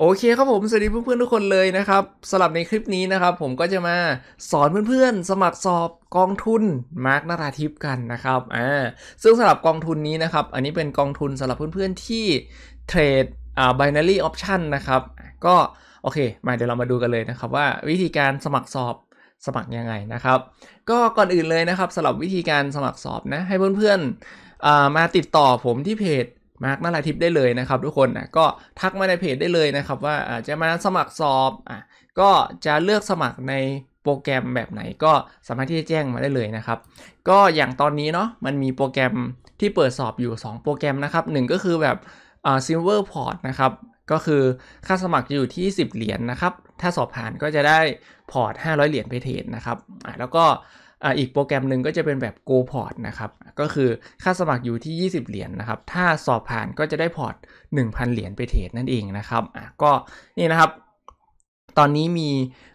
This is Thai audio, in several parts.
โอเคครับผมสวัสดีเพื่อนๆทุกคนเลยนะครับสำหรับในคลิปนี้นะครับผมก็จะมาสอนเพื่อนๆ สมัครสอบกองทุนมาร์กนาราทิพย์กันนะครับอ่าซึ่งสำหรับกองทุนนี้นะครับอันนี้เป็นกองทุนสำหรับเพื่อนๆที่เทรดอ่าไบนารีออปชันนะครับก็โอเคมาเดี๋ยวเรามาดูกันเลยนะครับว่าวิธีการสมัครสอบสมัครยังไงนะครับก็ก่อนอื่นเลยนะครับสำหรับวิธีการสมัครสอบนะให้เพื่อนๆอ่ามาติดต่อผมที่เพจมาร์กนาราทิปได้เลยนะครับทุกคนนะก็ทักมาในเพจได้เลยนะครับว่าจะมาสมัครสอบอ่ะก็จะเลือกสมัครในโปรแกรมแบบไหนก็สามารถที่จะแจ้งมาได้เลยนะครับ ก็อย่างตอนนี้เนาะมันมีโปรแกรมที่เปิดสอบอยู่ 2 โปรแกรมนะครับ1ก็คือแบบซิมเวอร์พอร์ตนะครับก็คือค่าสมัครจะอยู่ที่ 10 เหรียญนะครับ ถ้าสอบผ่านก็จะได้พอร์ต500 เหรียญไปเทรดนะครับแล้วก็อ่าอีกโปรแกรมหนึ่งก็จะเป็นแบบ GoPort นะครับก็คือค่าสมัครอยู่ที่ 20 เหรียญนนะครับถ้าสอบผ่านก็จะได้พอร์ต 1,000 เหรียญไปเทรดนั่นเองนะครับอ่ก็นี่นะครับ ตอนนี้มี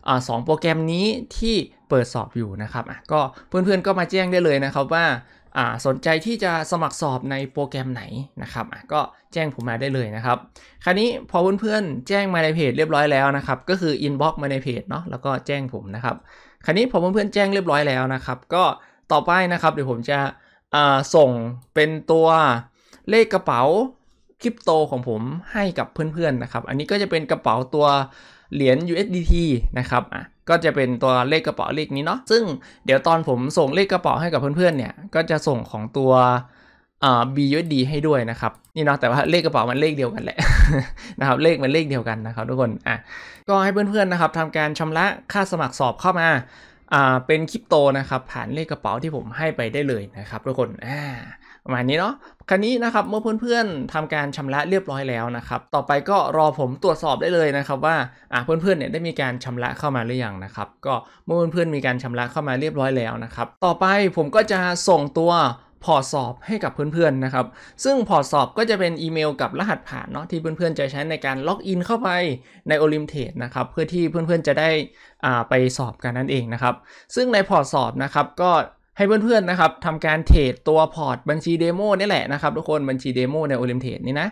อ่าสโปรแกรมนี้ที่เปิดสอบอยู่นะครับอ่ก็เพื่อนๆก็มาแจ้งได้เลยนะครับว่าอ่าสนใจที่จะสมัครสอบในโปรแกรมไหนนะครับอ่ก็แจ้งผมมาได้เลยนะครับคราวนี้พอเพื่อนๆแจ้งมาในเพจเรียบร้อยแล้วนะครับ ก็คืออินบ็อกซ์มาในเพจเนาะแล้วก็แจ้งผมนะครับคราวนี้ผมเพื่อนแจ้งเรียบร้อยแล้วนะครับก็ต่อไปนะครับเดี๋ยวผมจะส่งเป็นตัวเลขกระเป๋าคริปโตของผมให้กับเพื่อนๆนะครับอันนี้ก็จะเป็นกระเป๋าตัวเหรียญ USDT นะครับอ่ะก็จะเป็นตัวเลขกระเป๋าเลขนี้เนาะซึ่งเดี๋ยวตอนผมส่งเลขกระเป๋าให้กับเพื่อนๆเนี่ยก็จะส่งของตัวอ่า BUSD ให้ด้วยนะครับนี่เนาะแต่ว่าเลขกระเป๋ามันเลขเดียวกันแหละนะครับเลขมันเลขเดียวกันนะครับทุกคนอ่ะก็ให้เพื่อนๆนะครับทำการชำระค่าสมัครสอบเข้ามาอ่าเป็นคริปโตนะครับผ่านเลขกระเป๋าที่ผมให้ไปได้เลยนะครับทุกคนอ่าประมาณนี้เนาะคราวนี้นะครับเมื่อเพื่อนๆทำการชำระเรียบร้อยแล้วนะครับต่อไปก็รอผมตรวจสอบได้เลยนะครับ ว่าอ่าเพื่อนๆเนี่ยได้มีการชำระเข้ามาหรือยังนะครับก็เมื่อเพื่อนๆมีการชำระเข้ามาเรียบร้อยแล้วนะครับต่อไปผมก็จะส่งตัวพอร์ตสอบให้กับเพื่อนๆนะครับ ซึ่งพอร์ตสอบก็จะเป็นอีเมล กับรหัสผ่านเนาะที่เพื่อนๆจะใช้ในการล็อกอินเข้าไปใน o l y m ม a พ e นะครับ เพื่อที่เพื่อนๆจะได้อ่าไปสอบกันนั่นเองนะครับ ซึ่งในพอร์ตสอบนะครับก็ให้เพื่อนๆนะครับทำการเทรดตัวพอร์ตบัญชีเดโมนี่แหละนะครับทุกคนบัญชีเดโมใน o l y m ม a พ e นี่นะ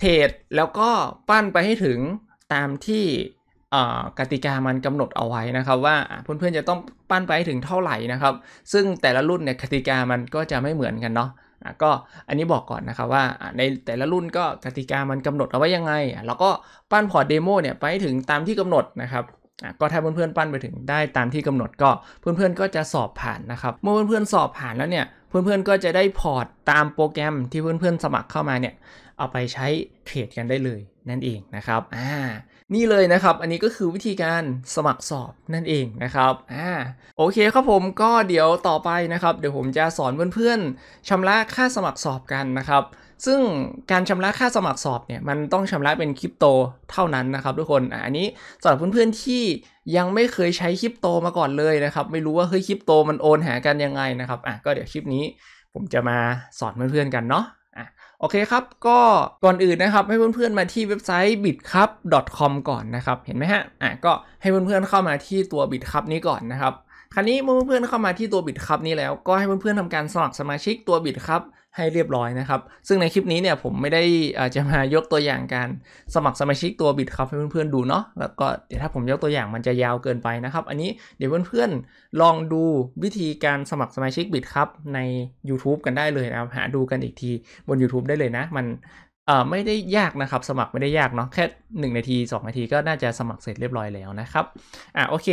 เทรดแล้วก็ปั้นไปให้ถึงตามที่กติกามันกำหนดเอาไว้นะครับ ว่าเพื่อนๆจะต้องปั้นไปถึงเท่าไหร่นะครับซึ่งแต่ละรุ่นเนี่ยกติกามันก็จะไม่เหมือนกันเนาะก็อันนี้บอกก่อนนะครับว่าในแต่ละรุ่นก็กติกามันกำหนดเอาไว้ยังไงแล้วก็ปั้นพอร์ตเดโมเนี่ยไปถึงตามที่กำหนดนะครับก็ถ้าเพื่อนๆปั้นไปถึงได้ตามที่กำหนดก็เพื่อนๆ ก็จะสอบผ่านนะครับเมื่อเพื่อนๆสอบผ่านแล้วเนี่ย เพื่อนๆก็จะได้พอร์ตตามโปรแกรมที่เพื่อน ๆสมัครเข้ามาเนี่ยเอาไปใช้เทรดกันได้เลยนั่นเองนะครับอ่านี่เลยนะครับ อันนี้ก็คือวิธีการสมัครสอบนั่นเองนะครับ อ่า โอเคครับผมก็เดี๋ยวต่อไปนะครับ เดี๋ยวผมจะสอนเพื่อนๆชำระค่าสมัครสอบกันนะครับ ซึ่งการชำระค่าสมัครสอบเนี่ยมันต้องชำระเป็นคริปโตเท่านั้นนะครับ ทุกคนอันนี้สำหรับเพื่อนๆที่ยังไม่เคยใช้คริปโต มาก่อนเลยนะครับ ไม่รู้ว่าเฮ้ยคริปโตมันโอนหากันยังไงนะครับ อ่ะ ก็เดี๋ยวคลิปนี้ผมจะมาสอนเพื่อนๆกันเนาะโอเคครับก็ก่อนอื่นนะครับ ให้เพื่อนๆมาที่เว็บไซต์ bitcup.com ก่อนนะครับเห็นไหมฮะอ่ะก็ให้เพื่อนๆเข้ามาที่ตัว bitcup นี้ก่อนนะครับ คราวนี้เมื่อเพื่อนๆเข้ามาที่ตัว bitcup นี้แล้ว ก็ให้เพื่อนๆทำการสมัครสมาชิกตัว bitcup ให้เรียบร้อยนะครับ ซึ่งในคลิปนี้เนี่ยผมไม่ได้จะมายกตัวอย่างการสมัครสมาชิกตัวบิตครับให้เพื่อนๆดูเนาะ แล้วก็เดี๋ยวถ้าผมยกตัวอย่างมันจะยาวเกินไปนะครับ อันนี้เดี๋ยวเพื่อนๆลองดูวิธีการสมัครสมาชิกบิตครับใน YouTube กันได้เลยนะครับหาดูกันอีกทีบน YouTube ได้เลยนะ มันไม่ได้ยากนะครับสมัครไม่ได้ยากเนาะแค่1นาที2นาทีก็น่าจะสมัครเสร็จเรียบร้อยแล้วนะครับ อ่ะโอเค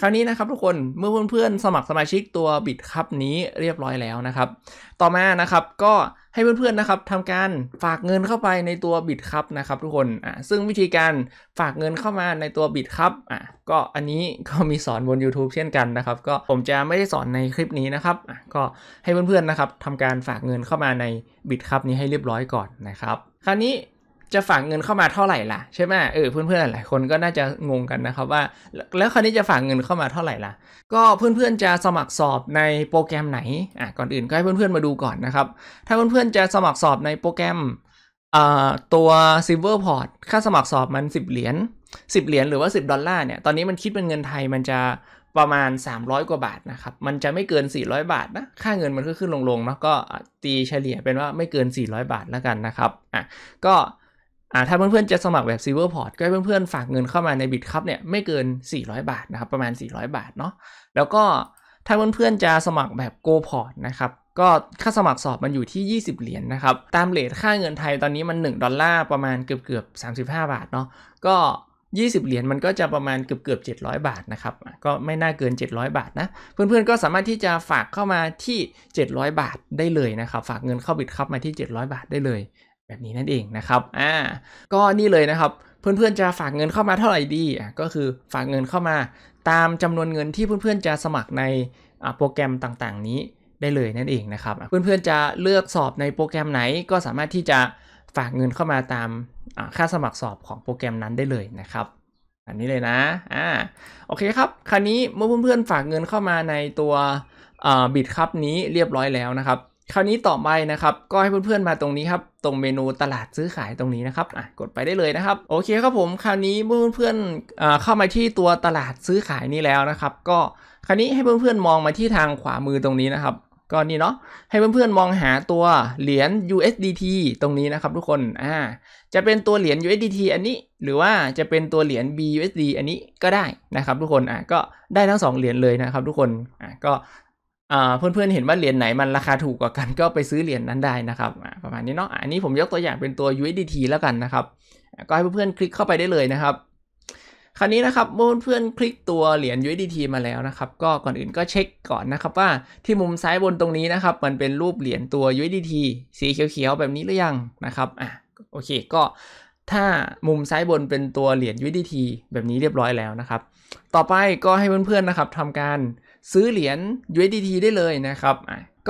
คราวนี้นะครับทุกคนเมื่อเพื่อนๆสมัครสมาชิกตัวบิตครับนี้เรียบร้อยแล้วนะครับต่อมานะครับก็ให้เพื่อนๆนะครับทำการฝากเงินเข้าไปในตัวบิตครับนะครับทุกคนอ่ะซึ่งวิธีการฝากเงินเข้ามาในตัวบิตครับอ่ะก็อันนี้ก็มีสอนบน YouTube เช่นกันนะครับก็ผมจะไม่ได้สอนในคลิปนี้นะครับอ่ะก็ให้เพื่อนๆนะครับทำการฝากเงินเข้ามาในบิตครับนี้ให้เรียบร้อยก่อนนะครับคราวนี้จะฝากเงินเข้ามาเท่าไหร่ล่ะใช่ไหมเออเพื่อนๆหลายคนก็น่าจะงงกันนะครับว่าแล้วคราวนี้จะฝากเงินเข้ามาเท่าไหร่ล่ะ ก็เพื่อนๆจะสมัครสอบในโปรแกรมไหนอ่ะก่อนอื่นก็ให้เพื่อนๆมาดูก่อนนะครับถ้าเพื่อนๆจะสมัครสอบในโปรแกรมตัว Silverport ค่าสมัครสอบมัน10 เหรียญ10เหรียญหรือว่า 10 ดอลลาร์เนี่ยตอนนี้มันคิดเป็นเงินไทยมันจะประมาณ 300 กว่าบาทนะครับมันจะไม่เกิน 400 บาทนะค่าเงินมันก็ขึ้นลงๆเนาะก็ตีเฉลี่ยเป็นว่าไม่เกิน 400 บาทแล้วกันนะครับอ่ะก็อ่าถ้าเพื่อนๆจะสมัครแบบ Silverport ก็ให้เพื่อนๆฝากเงินเข้ามาในิตครับเนี่ยไม่เกิน 400 บาทนะครับประมาณ 400 บาทเนาะ แล้วก็ถ้าเพื่อนๆจะสมัครแบบ GoPort นะครับก็ค่าสมัครสอบมันอยู่ที่ 20 เหรียญนนะครับตามเลทค่าเงินไทยตอนนี้มัน 1 ดอลลาร์ประมาณเกือบเกือบ 35 บาทเนาะก็ 20 เหรียญมันก็จะประมาณเกือบเกือบ700 บาทนะครับก็ไม่น่าเกิน 700 บาทนะเพื่อนๆก็สามารถที่จะฝากเข้ามาที่ 700 บาทได้เลยนะครับฝากเงินเข้าบิตคับมาที่ 700 บาทได้เลยแบบนี้นั่นเองนะครับ อ่า ก็นี่เลยนะครับ เพื่อนๆจะฝากเงินเข้ามาเท่าไหร่ดี ก็คือฝากเงินเข้ามาตามจำนวนเงินที่เพื่อนๆจะสมัครในโปรแกรมต่างๆนี้ได้เลยนั่นเองนะครับ เพื่อนๆจะเลือกสอบในโปรแกรมไหน ก็สามารถที่จะฝากเงินเข้ามาตามค่าสมัครสอบของโปรแกรมนั้นได้เลยนะครับ อันนี้เลยนะ อ่า โอเคครับ คราวนี้เมื่อเพื่อนๆฝากเงินเข้ามาในตัวบิตครับนี้เรียบร้อยแล้วนะครับคราวนี้ต่อไปนะครับก็ให้เพื่อนๆมาตรงนี้ครับตรงเมนูตลาดซื้อขายตรงนี้นะครับอ่ะกดไปได้เลยนะครับโอเคครับผม คราวนี้เพื่อนๆเข้ามาที่ตัวตลาดซื้อขายนี้แล้วนะครับก็คราวนี้ให้เพื่อนๆมองมาที่ทางขวามือตรงนี้นะครับก็นี่เนาะให้เพื่อนๆมองหาตัวเหรียญ USDT ตรงนี้นะครับ ทุกคนอ่าจะเป็นตัวเหรียญ USDT อันนี้ หรือว่าจะเป็นตัวเหรียญ BUSD อันนี้ก็ได้นะครับ ทุกคนอ่ะก็ได้ทั้ง2เหรียญเลยนะครับทุกคนอ่ะก็เพื่อนๆเห็นว่าเหรียญไหนมันราคาถูกกว่ากันก็ไปซื้อเหรียญนนั้นได้นะครับ ประมาณนี้เนาะอันนี้ผมยกตัวอย่างเป็นตัว USDT แล้วกันนะครับ ก็ให้เพื่อนๆคลิกเข้าไปได้เลยนะครับ คราวนี้นะครับเมื่อเพื่อนๆคลิกตัวเหรียญ USDT มาแล้วนะครับ ก็ก่อนอื่นก็เช็คก่อนนะครับว่าที่มุมซ้ายบนตรงนี้นะครับ มันเป็นรูปเหรียญตัว USDT สีเขียวๆแบบนี้หรือยังนะครับอ่ะโอเค ก็ถ้ามุมซ้ายบนเป็นตัวเหรียญ USDT แบบนี้เรียบร้อยแล้วนะครับ ต่อไปก็ให้เพื่อนๆนะครับทำการซื้อเหรียญ USDT ได้เลยนะครับ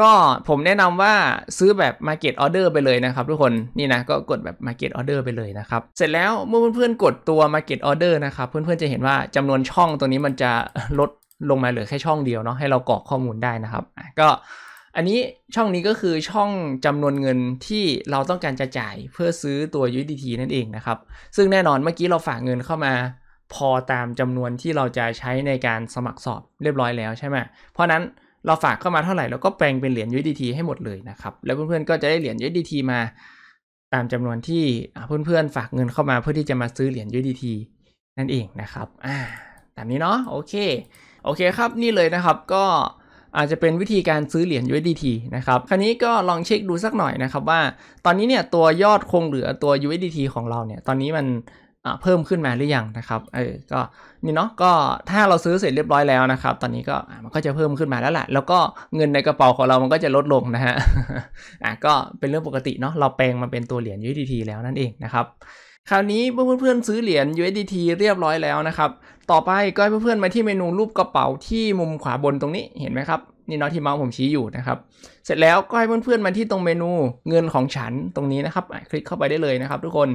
ก็ผมแนะนำว่าซื้อแบบ Market Order ไปเลยนะครับทุกคน นี่นะ ก็กดแบบ Market Order ไปเลยนะครับ เสร็จแล้วเมื่อเพื่อนๆกดตัว Market Order นะครับเพื่อนๆจะเห็นว่าจำนวนช่องตรงนี้มันจะลดลงมาเหลือแค่ช่องเดียวเนาะให้เรากรอกข้อมูลได้นะครับก็ อันนี้ช่องนี้ก็คือช่องจำนวนเงินที่เราต้องการจะจ่ายเพื่อซื้อตัว USDT นั่นเองนะครับ ซึ่งแน่นอนเมื่อกี้เราฝากเงินเข้ามาพอตามจำนวนที่เราจะใช้ในการสมัครสอบเรียบร้อยแล้วใช่ไหมเพราะนั้นเราฝากเข้ามาเท่าไหร่เราก็แปลงเป็นเหรียญ USDT ให้หมดเลยนะครับแล้วเพื่อนๆก็จะได้เหรียญ USDT มา ตามจำนวนที่เพื่อนๆฝากเงินเข้ามาเพื่อที่จะมาซื้อเหรียญ USDT นั่นเองนะครับอ่าแบบนี้เนาะโอเค โอเคครับนี่เลยนะครับ ก็อาจจะเป็นวิธีการซื้อเหรียญ USDT นะครับ คราวนี้ก็ลองเช็คดูสักหน่อยนะครับ ว่าตอนนี้เนี่ยตัวยอดคงเหลือตัว USDT ของเราเนี่ย ตอนนี้มันเพิ่มขึ้นมาหรือยังนะครับ เออก็นี่เนาะก็ถ้าเราซื้อเสร็จเรียบร้อยแล้วนะครับตอนนี้ก็มันก็จะเพิ่มขึ้นมาแล้วแหละ แล้วก็เงินในกระเป๋าของเรา มันก็จะลดลงนะฮะอ่ะก็เป็นเรื่องปกติเนาะเราแปลงมาเป็นตัวเหรียญ USDT แล้วนั่นเองนะครับคราวนี้เพื่อนเพื่อนซื้อเหรียญ USDT เรียบร้อยแล้วนะครับต่อไปก็ให้เพื่อนๆมาที่เมนูรูปกระเป๋าที่มุมขวาบนตรงนี้เห็นไหมครับ นี่เนาะที่เมาส์ผมชี้อยู่นะครับ เสร็จแล้วก็ให้เพื่อนๆมาที่ตรงเมนูเงินของฉันตรงนี้นะครับคลิกเข้าไปได้เลยนะครับ ทุกคน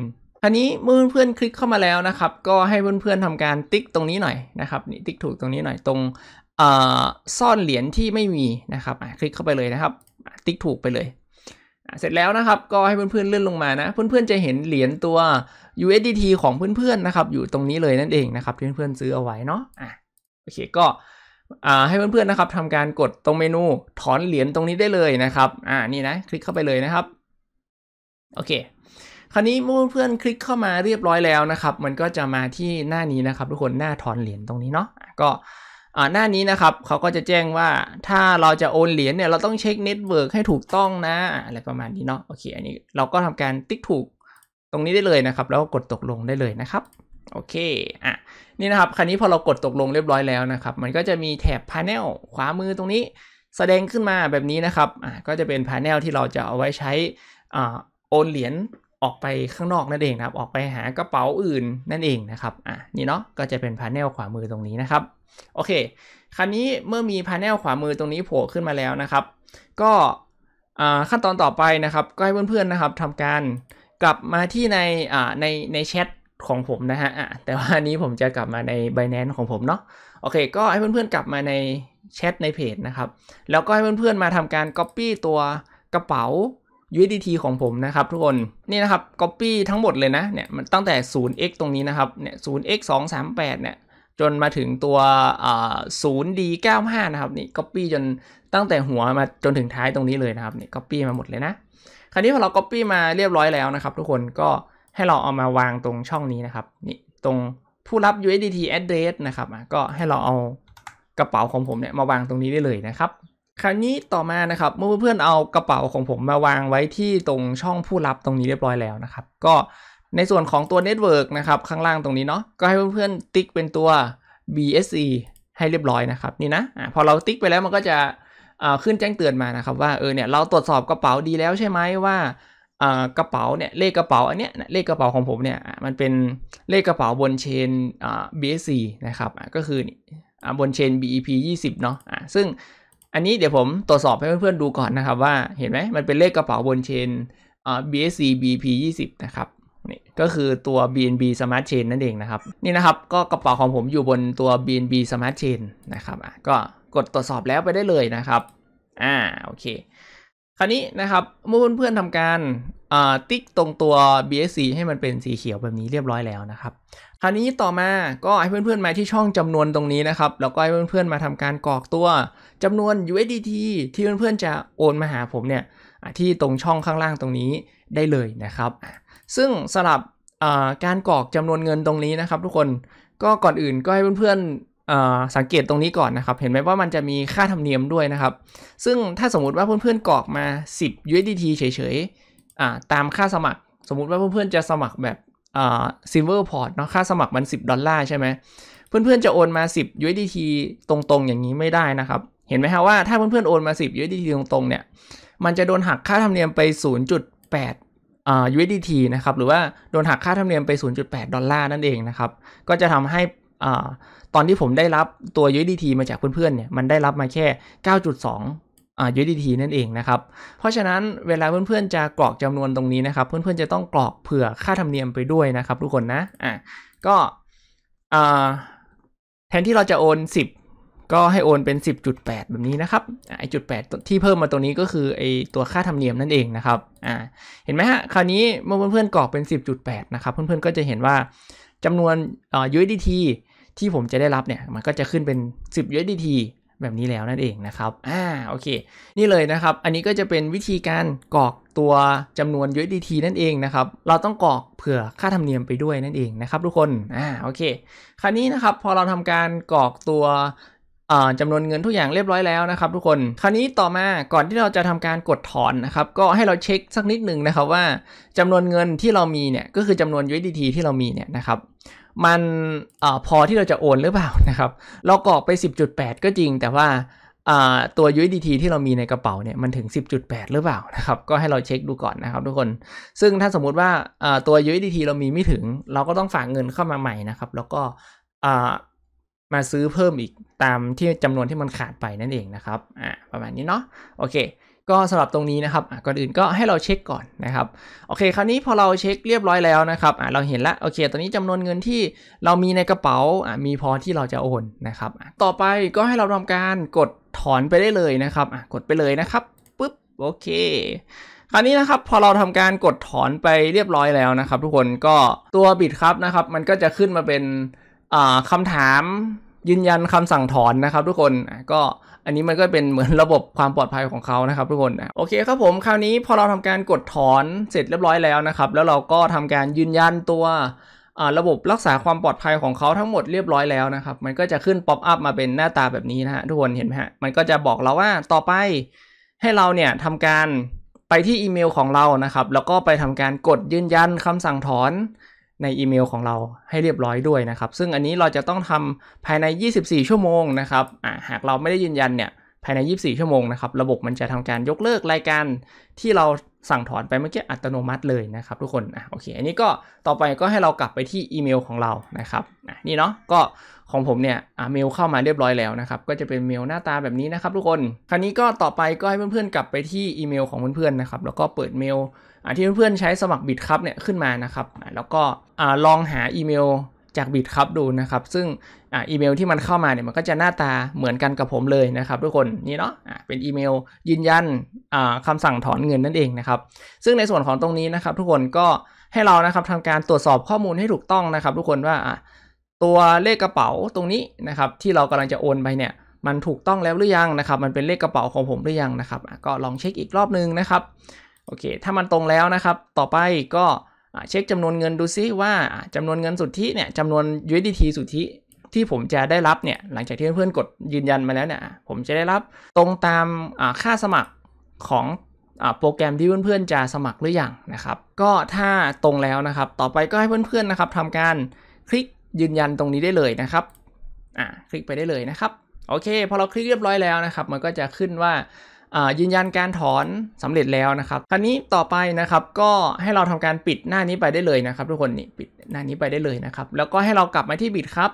อันนี้เมื่อเพื่อนคลิกเข้ามาแล้วนะครับ ก็ให้เพื่อนๆทำการติ๊กตรงนี้หน่อยนะครับ นี่ติ๊กถูกตรงนี้หน่อยตรงซ่อนเหรียญที่ไม่มีนะครับคลิกเข้าไปเลยนะครับ ติ๊กถูกไปเลยเสร็จแล้วนะครับ ก็ให้เพื่อนๆเลื่อนลงมานะเพื่อนๆจะเห็นเหรียญตัว USDT ของเพื่อนๆนะครับ อยู่ตรงนี้เลยนั่นเองนะครับที่เพื่อนๆซื้อเอาไว้เนาะะโอเค ก็ให้เพื่อนๆนะครับทำการกดตรงเมนูถอนเหรียญตรงนี้ได้เลยนะครับ อ่า นี่นะ คลิกเข้าไปเลยนะครับ โอเคคราวนี้เมื่อเพื่อนคลิกเข้ามาเรียบร้อยแล้วนะครับ มันก็จะมาที่หน้านี้นะครับทุกคนหน้าถอนเหรียญตรงนี้เนาะก็หน้านี้นะครับเขาก็จะแจ้งว่าถ้าเราจะโอนเหรียญเนี่ยเราต้องเช็คเน็ตเวิร์กให้ถูกต้องนะอะไรประมาณนี้เนาะโอเค อันนี้เราก็ทำการติ๊กถูกตรงนี้ได้เลยนะครับ แล้วก็กดตกลงได้เลยนะครับโอเคอ่ะนี่นะครับคราวนี้พอเรากดตกลงเรียบร้อยแล้วนะครับ มันก็จะมีแถบพา n e ลขวามือตรงนี้ แสดงขึ้นมาแบบนี้นะครับอ่ะก็จะเป็นพา n e ลที่เราจะเอาไว้ใช้อ่าโอนเหรียญออกไปข้างนอกนั่นเองนะครับ ออกไปหากระเป๋าอื่นนั่นเองนะครับ อ่ะนี่เนาะ ก็จะเป็นพาร์เนลขวามือตรงนี้นะครับ โอเค คราวนี้เมื่อมีพาร์เนลขวามือตรงนี้โผล่ขึ้นมาแล้วนะครับ ก็ขั้นตอนต่อไปนะครับ ก็ให้เพื่อนๆนะครับทำการกลับมาที่ในในในแชทของผมนะฮะแต่ว่านี้ผมจะกลับมาในบ i n a n c e ของผมเนาะ โอเค ก็ให้เพื่อนๆกลับมาในแชทในเพจนะครับ แล้วก็ให้เพื่อนๆมาทำการ Copy ตัวกระเป๋า USDT ของผมนะครับทุกคนนี่นะครับ Copy ทั้งหมดเลยนะเนี่ยมันตั้งแต่ 0x ตรงนี้นะครับเนี่ย 0x 238เนี่ยจนมาถึงตัว 0d95 นะครับนี่ Copy จนตั้งแต่หัวมาจนถึงท้ายตรงนี้เลยนะครับนี่ Copy มาหมดเลยนะ คราวนี้พอเรา Copy มาเรียบร้อยแล้วนะครับทุกคนก็ให้เราเอามาวางตรงช่องนี้นะครับนี่ตรงผู้รับ USDT address นะครับก็ให้เราเอากระเป๋าของผมเนี่ยมาวางตรงนี้ได้เลยนะครับคราวนี้ต่อมานะครับเมื่อเพื่อนเอากระเป๋าของผมมาวางไว้ที่ตรงช่องผู้รับตรงนี้เรียบร้อยแล้วนะครับก็ในส่วนของตัวเน็ตเวิร์กนะครับข้างล่างตรงนี้เนาะก็ให้เพื่อนๆติ๊กเป็นตัว BSE ให้เรียบร้อยนะครับนี่นะอะพอเราติ๊กไปแล้วมันก็จะขึ้นแจ้งเตือนมานะครับ ว่าเออเนี่ยเราตรวจสอบกระเป๋าดีแล้วใช่ไหมว่า กระเป๋าเนี่ยเลขกระเป๋าอันเนี้ยเลขกระเป๋าของผมเนี่ยมันเป็นเลขกระเป๋าบนเชน BSC นะครับก็คือบนเชน BEP 20เนาะะซึ่งอันนี้เดี๋ยวผมตรวจสอบให้เพื่อนๆดูก่อนนะครับว่าเห็นไหมมันเป็นเลขกระเป๋าบนเชน BSC BP 20นะครับนี่ก็คือตัว BNB Smart Chain นั่นเองนะครับ นี่นะครับก็กระเป๋าของผมอยู่บนตัว BNB Smart Chain นะครับอ่ะก็กดตรวจสอบแล้วไปได้เลยนะครับ อ่าโอเค คราวนี้นะครับเมื่อเพื่อนๆทำการติ๊กตรงตัว BSC ให้มันเป็นสีเขียวแบบนี้เรียบร้อยแล้วนะครับ คราวนี้ต่อมาก็ให้เพื่อนๆมาที่ช่องจำนวนตรงนี้นะครับ แล้วก็ให้เพื่อนๆ มาทำการกรอกตัวจำนวน USDT ที่เพื่อนๆจะโอนมาหาผมเนี่ยที่ตรงช่องข้างล่างตรงนี้ได้เลยนะครับ ซึ่งสำหรับการกรอกจำนวนเงินตรงนี้นะครับทุกคน ก็ก่อนอื่นก็ให้เพื่อนๆสังเกตตรงนี้ก่อนนะครับ เห็นไหมว่ามันจะมีค่าธรรมเนียมด้วยนะครับ ซึ่งถ้าสมมติว่าเพื่อนๆกรอกมา 10 USDT เฉยๆตามค่าสมัครสมมุติว่าเพื่อนๆจะสมัครแบบซิลเวอร์พอร์ตเนาะค่าสมัครมัน10ดอลลาร์ใช่ไหมเพื่อนๆจะโอนมา 10 USDT ตรงๆอย่างนี้ไม่ได้นะครับเห็นไหมฮะว่าถ้าเพื่อนๆโอนมา 10 USDT ตรงๆเนี่ยมันจะโดนหักค่าธรรมเนียมไป0.8อ่า USDT นะครับหรือว่าโดนหักค่าธรรมเนียมไป0.8ดอลลาร์นั่นเองนะครับก็จะทำให้อ่าตอนที่ผมได้รับตัว USDT มาจากเพื่อนๆเนี่ยมันได้รับมาแค่ 9.2ยดีทีนั่นเองนะครับเพราะฉะนั้นเวลาเพื่อนๆจะกรอกจำนวนตรงนี้นะครับเพื่อนๆจะต้องกรอกเผื่อค่าธรรมเนียมไปด้วยนะครับทุกคนนะอ่ะก็แทนที่เราจะโอน 10 ก็ให้โอนเป็น 10.8 แบบนี้นะครับไอจุดแปดที่เพิ่มมาตรงนี้ก็คือไอตัวค่าธรรมเนียมนั่นเองนะครับอ่าเห็นไหมฮะคราวนี้เมื่อเพื่อนๆกรอกเป็น 10.8นะครับเพื่อนๆก็จะเห็นว่าจำนวน USDT ที่ผมจะได้รับเนี่ยมันก็จะขึ้นเป็น 10 USDT แบบนี้แล้วนั่นเองนะครับ อ่า โอเค นี่เลยนะครับ อันนี้ก็จะเป็นวิธีการกรอกตัวจำนวน USDT นั่นเองนะครับ เราต้องกรอกเผื่อค่าธรรมเนียมไปด้วยนั่นเองนะครับ ทุกคน อ่า โอเค คราวนี้นะครับ พอเราทำการกรอกตัวจำนวนเงินทุกอย่างเรียบร้อยแล้วนะครับ ทุกคนคราวนี้ต่อมาก่อนที่เราจะทำการกดถอนนะครับ ก็ให้เราเช็คสักนิดหนึ่งนะครับว่าจำนวนเงินที่เรามีเนี่ยก็คือจำนวน USDT ที่เรามีเนี่ยนะครับ มันอพอที่เราจะโอนหรือเปล่านะครับเรากรอกไป 10.8 ก็จริง แต่ว่าตัว USDT ที่เรามีในกระเป๋าเนี่ยมันถึง10.8หรือเปล่านะครับก็ให้เราเช็คดูก่อนนะครับ ทุกคนซึ่งถ้าสมมุติว่าตัว USDT เรามีไม่ถึง เราก็ต้องฝากเงินเข้ามาใหม่นะครับ แล้วก็มาซื้อเพิ่มอีกตามที่จำนวนที่มันขาดไปนั่นเองนะครับอ่าประมาณนี้เนาะโอเค ก็สำหรับตรงนี้นะครับก่อนอื่นก็ให้เราเช็คก่อนนะครับโอเค คราวนี้พอเราเช็คเรียบร้อยแล้วนะครับอ่าเราเห็นแล้วโอเค ตอนนี้จำนวนเงินที่เรามีในกระเป๋าอ่ามีพอที่เราจะโอนนะครับต่อไปก็ให้เราทำการกดถอนไปได้เลยนะครับอ่ากดไปเลยนะครับปุ๊บโอเค คราวนี้นะครับพอเราทำการกดถอนไปเรียบร้อยแล้วนะครับ ทุกคนก็ตัวบิตครับนะครับ มันก็จะขึ้นมาเป็นคำถามยืนยันคำสั่งถอนนะครับทุกคนก็อันนี้มันก็เป็นเหมือนระบบความปลอดภัยของเขานะครับทุกคนโอเคครับผมคราวนี้พอเราทำการกดถอนเสร็จเรียบร้อยแล้วนะครับแล้วเราก็ทำการยืนยันตัวระบบรักษาความปลอดภัยของเขาทั้งหมดเรียบร้อยแล้วนะครับ มันก็จะขึ้นป๊อปอัพมาเป็นหน้าตาแบบนี้นะฮะทุกคนเห็นไหมฮะมันก็จะบอกเราว่าต่อไป ให้เราเนี่ยทำการไปที่อีเมลของเรานะครับแล้วก็ไปทำการกดยืนยันคำสั่งถอนในอีเมลของเราให้เรียบร้อยด้วยนะครับ ซึ่งอันนี้เราจะต้องทำภายใน 24 ชั่วโมงนะครับหากเราไม่ได้ยืนยันเนี่ยภายใน 24 ชั่วโมงนะครับ ระบบมันจะทำการยกเลิกรายการที่เราสั่งถอนไปเมื่อกี้อัตโนมัติเลยนะครับทุกคน อ่ะ โอเค อันนี้ก็ต่อไปก็ให้เรากลับไปที่อีเมลของเรา นะครับ นี่เนาะ ก็ของผมเนี่ย อ่เมลเข้ามาเรียบร้อยแล้วนะครับ ก็จะเป็นเมลหน้าตาแบบนี้นะครับทุกคน คราวนี้ก็ต่อไปก็ให้เพื่อนๆกลับไปที่อีเมล ของเพื่อนๆนะครับ แล้วก็เปิดเมลที่เพื่อนๆใช้สมัครบิดครับเนี่ยขึ้นมานะครับ แล้วก็ อ่ลองหาอีเมลจากบิทครับดูนะครับ ซึ่งออีเมลที่มันเข้ามาเนี่ยมันก็จะหน้าตาเหมือนกันกับผมเลยนะครับทุกคนนี่เนาะะเป็นอีเมลยืนยันคำคำสั่งถอนเงินนั่นเองนะครับ ซึ่งในส่วนของตรงนี้นะครับ ทุกคนก็ให้เรานะครับทำการตรวจสอบข้อมูลให้ถูกต้องนะครับทุกคนว่า่าตัวเลขกระเป๋าตรงนี้นะครับที่เรากำลังจะโอนไปเนี่ย มันถูกต้องแล้วหรือยังนะครับมันเป็นเลขกระเป๋าของผมหรือยังนะครับ ก็ลองเช็คอีกรอบนึงนะครับ โอเค ถ้ามันตรงแล้วนะครับ ต่อไปก็เช็คจำนวนเงินดูซิว่าจำนวนเงินสุทธิเนี่ยจำนวน USDT สุทธิที่ผมจะได้รับเนี่ย หลังจากที่เพื่อนๆกดยืนยันมาแล้วเนี่ยผมจะได้รับตรงตามค่าสมัครของโปรแกรมที่เพื่อนๆจะสมัครหรืออยังนะครับ ก็ถ้าตรงแล้วนะครับต่อไปก็ให้เพื่อนๆนะครับทำการคลิกยืนยันตรงนี้ได้เลยนะครับ คลิกไปได้เลยนะครับโอเค พอเราคลิกเรียบร้อยแล้วนะครับ มันก็จะขึ้นว่ายืนยันการถอนสำเร็จแล้วนะครับ คราวนี้ต่อไปนะครับก็ให้เราทำการปิดหน้านี้ไปได้เลยนะครับ ทุกคนนี่ปิดหน้านี้ไปได้เลยนะครับ แล้วก็ให้เรากลับมาที่บิดครับ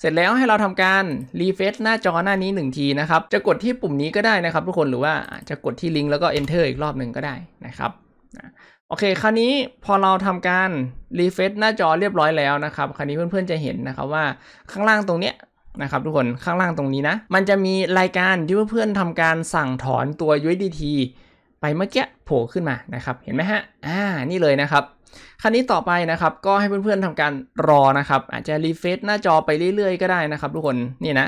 เสร็จแล้วให้เราทำการรีเฟซหน้าจอหน้านี้1ทีนะครับจะกดที่ปุ่มนี้ก็ได้นะครับ ทุกคนหรือว่าจะกดที่ลิงก์แล้วก็ enter อีกรอบหนึ่งก็ได้นะครับโอเค คราวนี้พอเราทำการรีเฟซหน้าจอเรียบร้อยแล้วนะครับคราวนี้เพื่อนๆจะเห็นนะครับว่าข้างล่างตรงเนี้ยนะครับทุกคนข้างล่างตรงนี้นะมันจะมีรายการที่เพื่อนๆทำการสั่งถอนตัว USDT ไปเมื่อกี้โผล่ขึ้นมานะครับ เห็นไหมฮะ อ่า นี่เลยนะครับคันนี้ต่อไปนะครับ ก็ให้เพื่อนๆทำการรอนะครับ อาจจะรีเฟซหน้าจอไปเรื่อยๆ ก็ได้นะครับ ทุกคนนี่นะ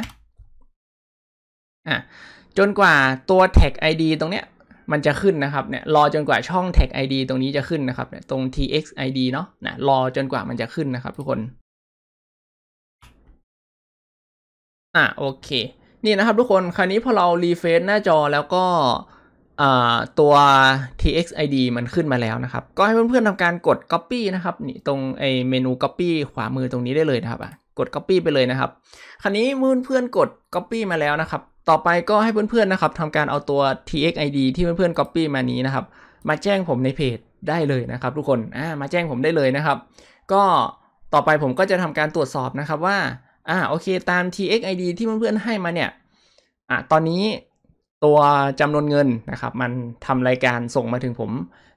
อ่ะจนกว่าตัว tag ID ตรงเนี้ย มันจะขึ้นนะครับเนี่ยรอจนกว่าช่อง tag ID ตรงนี้จะขึ้นนะครับเนี่ยตรง tx ID เนาะนะรอจนกว่ามันจะขึ้นนะครับ ทุกคนอ่ะโอเคนี่นะครับทุกคนคราวนี้พอเรารีเฟซหน้าจอแล้วก็ตัว txid มันขึ้นมาแล้วนะครับ ก็ให้เพื่อนๆทำการกด copy นะครับนี่ตรงไอเมนู copy ขวามือตรงนี้ได้เลยนะครับ กด copy ไปเลยนะครับ คราวนี้เพื่อนๆกด copy มาแล้วนะครับ ต่อไปก็ให้เพื่อนๆนะครับทำการเอาตัว txid ที่เพื่อนๆ copy มานี้นะครับ มาแจ้งผมในเพจได้เลยนะครับ ทุกคนมาแจ้งผมได้เลยนะครับ ก็ต่อไปผมก็จะทำการตรวจสอบนะครับว่าอ่าโอเคตาม TXID ที่เพื่อนๆให้มาเนี่ยอ่ะตอนนี้ตัวจำนวนเงินนะครับมันทำรายการส่งมาถึงผม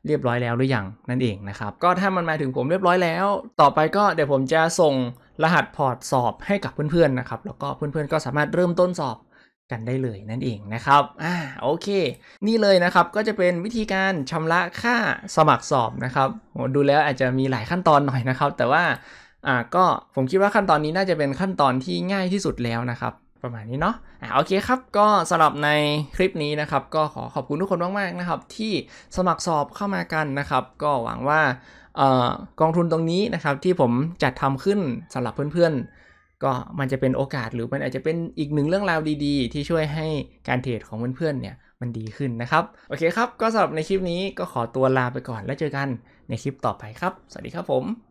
เรียบร้อยแล้วหรือยังนั่นเองนะครับก็ถ้ามันมาถึงผมเรียบร้อยแล้ว ต่อไปก็เดี๋ยวผมจะส่งรหัสพอร์ตสอบให้กับเพื่อนๆนะครับแล้วก็เพื่อนๆ ก็สามารถเริ่มต้นสอบกันได้เลยนั่นเองนะครับอ่าโอเค นี่เลยนะครับก็จะเป็นวิธีการชำระค่าสมัครสอบนะครับดูแล้วอาจจะมีหลายขั้นตอนหน่อยนะครับ แต่ว่าอ่าก็ผมคิดว่าขั้นตอนนี้น่าจะเป็นขั้นตอนที่ง่ายที่สุดแล้วนะครับ ประมาณนี้เนาะอ่าโอเคครับ ก็สำหรับในคลิปนี้นะครับ ก็ขอขอบคุณทุกคนมากๆนะครับที่สมัครสอบเข้ามากันนะครับ ก็หวังว่ากองทุนตรงนี้นะครับที่ผมจัดทำขึ้นสำหรับเพื่อนๆ ก็มันจะเป็นโอกาสหรือมันอาจจะเป็นอีกหนึ่งเรื่องราวดีๆ ที่ช่วยให้การเทรดของเพื่อนๆเนี่ยมันดีขึ้นนะครับโอเคครับก็สำหรับในคลิปนี้ก็ขอตัวลาไปก่อนแล้วเจอกันในคลิปต่อไปครับสวัสดีครับผม